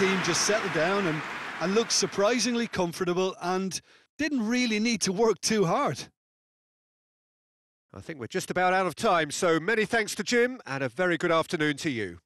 team just settled down and, and looked surprisingly comfortable and didn't really need to work too hard. I think we're just about out of time, so many thanks to Jim and a very good afternoon to you.